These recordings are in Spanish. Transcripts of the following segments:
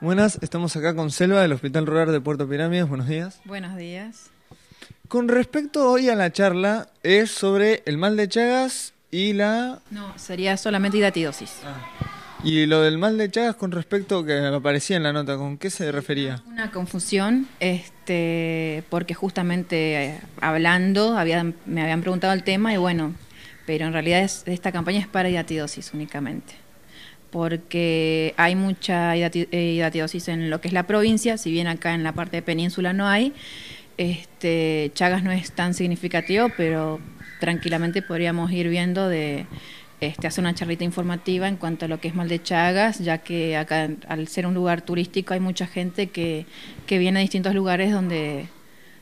Buenas, estamos acá con Selva del Hospital Rural de Puerto Pirámides. Buenos días. Buenos días. Con respecto hoy a la charla, es sobre el mal de Chagas y la... No, sería solamente hidatidosis. Ah. Y lo del mal de Chagas con respecto que aparecía en la nota, ¿con qué se refería? Una confusión, este, porque justamente eh, hablando me habían preguntado el tema y bueno, pero en realidad esta campaña es para hidatidosis únicamente, porque hay mucha hidatidosis eh, en lo que es la provincia, si bien acá en la parte de península no hay, este, Chagas no es tan significativo, pero tranquilamente podríamos ir viendo de este, hacer una charlita informativa en cuanto a lo que es mal de Chagas, ya que acá al ser un lugar turístico hay mucha gente que, que viene a distintos lugares donde,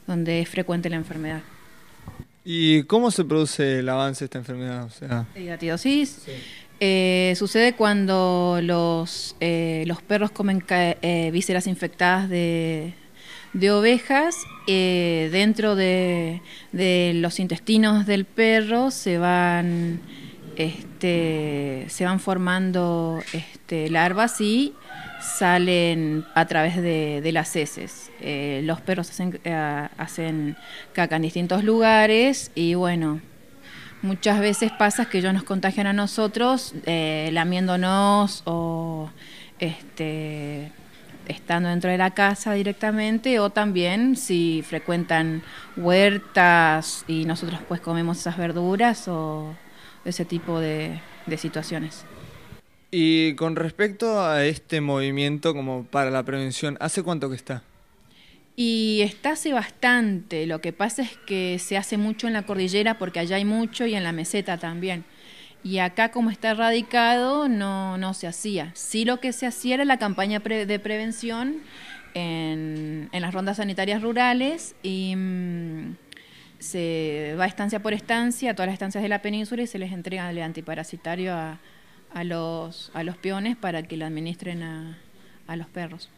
donde es frecuente la enfermedad. ¿Y cómo se produce el avance de esta enfermedad? O sea... Eh, sucede cuando los, eh, los perros comen eh, vísceras infectadas de, de ovejas. dentro de, los intestinos del perro se van, este, se van formando este, larvas y salen a través de, las heces. Eh, los perros eh, hacen, caca en distintos lugares y bueno, muchas veces pasa que ellos nos contagian a nosotros eh, lamiéndonos o este, estando dentro de la casa directamente o también si frecuentan huertas y nosotros pues comemos esas verduras o ese tipo de situaciones. Y con respecto a este movimiento como para la prevención, ¿hace cuánto que está? Y está hace bastante, lo que pasa es que se hace mucho en la cordillera porque allá hay mucho y en la meseta también. Y acá como está radicado no, no se hacía. Sí lo que se hacía era la campaña de prevención en, las rondas sanitarias rurales y mm, se va estancia por estancia, a todas las estancias de la península y se les entrega el antiparasitario a, a los, a los peones para que la administren a, a los perros.